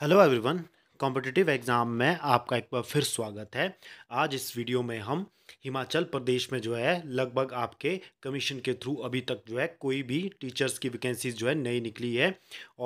Hello everyone. Competitive exam में आपका एक बार फिर स्वागत है आज इस वीडियो में हम हिमाचल प्रदेश में जो है लगभग आपके कमीशन के थ्रू अभी तक जो है कोई भी टीचर्स की वैकेंसीज जो है नई निकली है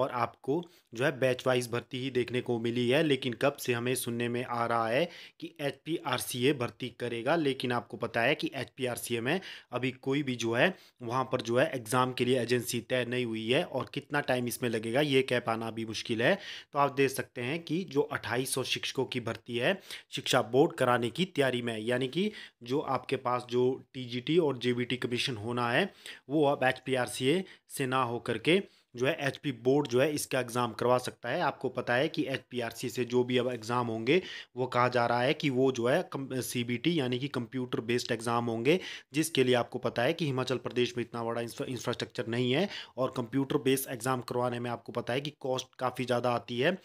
और आपको जो है बैच वाइज भर्ती ही देखने को मिली है लेकिन कब से हमें सुनने में आ रहा है कि H P R C A भर्ती करेगा लेकिन आपको पता है कि H P R C A में अभी कोई भी जो है वहाँ पर जो है एग्ज़ाम के लिए एजेंसी तय नहीं हुई है और कितना टाइम इसमें लगेगा ये कह पाना भी मुश्किल है तो आप देख सकते हैं कि जो जो 2800 शिक्षकों की भर्ती है शिक्षा बोर्ड कराने की तैयारी में यानी कि जो आपके पास जो टीजीटी और जेबीटी कमीशन होना है वो अब एच से ना होकर के जो है एच बोर्ड जो है इसका एग्ज़ाम करवा सकता है आपको पता है कि एच से जो भी अब एग्ज़ाम होंगे वो कहा जा रहा है कि वो जो है सी यानी कि कंप्यूटर बेस्ड एग्ज़ाम होंगे जिसके लिए आपको पता है कि हिमाचल प्रदेश में इतना बड़ा इंफ्रास्ट्रक्चर नहीं है और कंप्यूटर बेस्ड एग्ज़ाम करवाने में आपको पता है कि कॉस्ट काफ़ी ज़्यादा आती है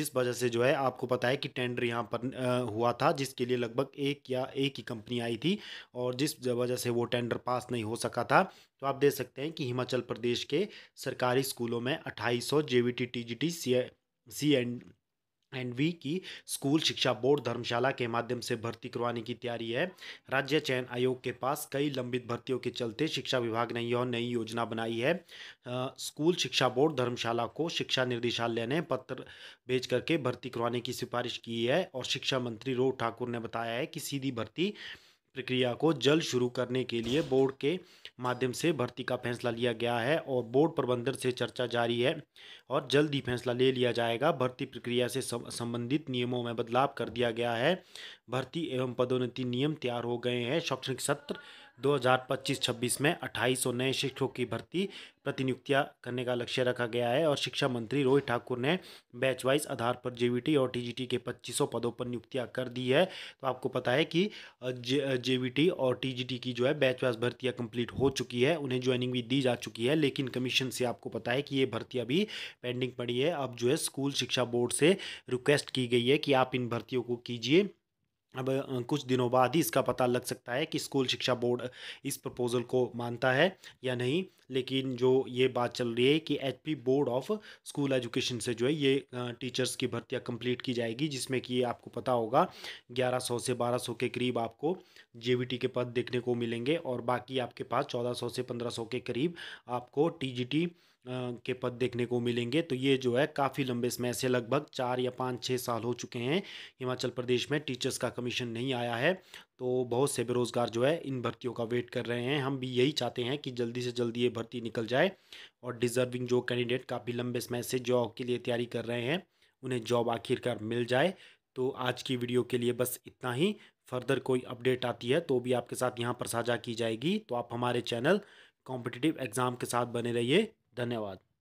जिस वजह से जो है आपको पता है कि टेंडर यहाँ पर हुआ था जिसके लिए लगभग एक या एक ही कंपनी आई थी और जिस वजह से वो टेंडर पास नहीं हो सका था तो आप देख सकते हैं कि हिमाचल प्रदेश के सरकारी स्कूलों में अट्ठाईस सौ J V T T G T C C and V की स्कूल शिक्षा बोर्ड धर्मशाला के माध्यम से भर्ती करवाने की तैयारी है राज्य चयन आयोग के पास कई लंबित भर्तियों के चलते शिक्षा विभाग ने यह नई योजना बनाई है स्कूल शिक्षा बोर्ड धर्मशाला को शिक्षा निर्देशालय ने पत्र भेज करके भर्ती करवाने की सिफारिश की है और शिक्षा मंत्री रोह ठाकुर ने बताया है कि सीधी भर्ती प्रक्रिया को जल्द शुरू करने के लिए बोर्ड के माध्यम से भर्ती का फैसला लिया गया है और बोर्ड प्रबंधन से चर्चा जारी है और जल्द ही फैसला ले लिया जाएगा भर्ती प्रक्रिया से संबंधित नियमों में बदलाव कर दिया गया है भर्ती एवं पदोन्नति नियम तैयार हो गए हैं शैक्षणिक सत्र 2025-26 में 2800 नए शिक्षकों की भर्ती प्रतिनियुक्तियाँ करने का लक्ष्य रखा गया है और शिक्षा मंत्री रोहित ठाकुर ने बैच वाइज आधार पर जे और टी के 2500 पदों पर नियुक्तियाँ कर दी है तो आपको पता है कि जे और टी की जो है बैच वाइज भर्तियां कंप्लीट हो चुकी है उन्हें ज्वाइनिंग भी दी जा चुकी है लेकिन कमीशन से आपको पता है कि ये भर्ती अभी पेंडिंग पड़ी है अब जो है स्कूल शिक्षा बोर्ड से रिक्वेस्ट की गई है कि आप इन भर्तियों को कीजिए अब कुछ दिनों बाद ही इसका पता लग सकता है कि स्कूल शिक्षा बोर्ड इस प्रपोज़ल को मानता है या नहीं लेकिन जो ये बात चल रही है कि HP board of school education से जो है ये टीचर्स की भर्तियां कंप्लीट की जाएगी जिसमें कि आपको पता होगा 1100 से 1200 के करीब आपको जेवीटी के पद देखने को मिलेंगे और बाकी आपके पास चौदह से पंद्रह के करीब आपको टी के पद देखने को मिलेंगे तो ये जो है काफ़ी लंबे समय से लगभग चार या पाँच छः साल हो चुके हैं हिमाचल प्रदेश में टीचर्स का कमीशन नहीं आया है तो बहुत से बेरोज़गार जो है इन भर्तियों का वेट कर रहे हैं हम भी यही चाहते हैं कि जल्दी से जल्दी ये भर्ती निकल जाए और डिज़र्विंग जो कैंडिडेट काफ़ी लंबे समय से जॉब के लिए तैयारी कर रहे हैं उन्हें जॉब आखिरकार मिल जाए तो आज की वीडियो के लिए बस इतना ही फर्दर कोई अपडेट आती है तो भी आपके साथ यहाँ पर साझा की जाएगी तो आप हमारे चैनल कॉम्पिटिटिव एग्ज़ाम के साथ बने रहिए धन्यवाद